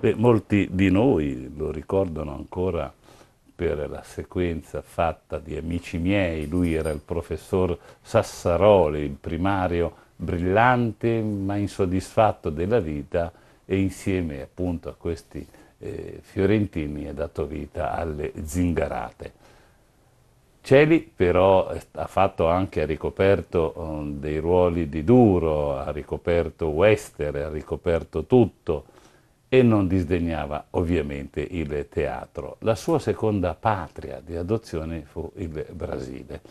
Beh, molti di noi lo ricordano ancora per la sequenza fatta di Amici miei, lui era il professor Sassaroli, il primario brillante ma insoddisfatto della vita e insieme appunto a questi eh, fiorentini ha dato vita alle zingarate. Celi però ha fatto anche, ha ricoperto um, dei ruoli di duro, ha ricoperto Wester, ha ricoperto tutto, e non disdegnava ovviamente il teatro. La sua seconda patria di adozione fu il Brasile.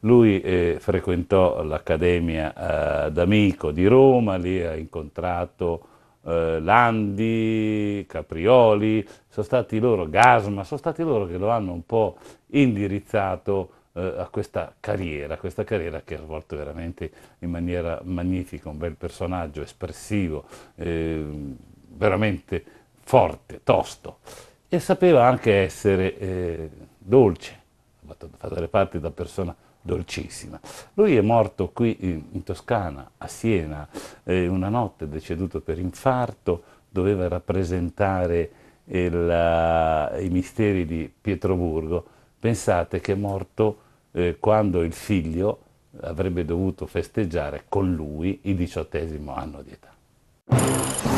Lui eh, frequentò l'Accademia eh, d'Amico di Roma, lì ha incontrato eh, Landi, Caprioli, sono stati loro, Gasma, sono stati loro che lo hanno un po' indirizzato eh, a questa carriera, questa carriera che ha svolto veramente in maniera magnifica, un bel personaggio espressivo ehm, veramente forte, tosto, e sapeva anche essere eh, dolce, fare parte da persona dolcissima. Lui è morto qui in, in Toscana, a Siena, eh, una notte, deceduto per infarto, doveva rappresentare il, uh, i misteri di Pietroburgo. Pensate che è morto eh, quando il figlio avrebbe dovuto festeggiare con lui il diciottesimo anno di età.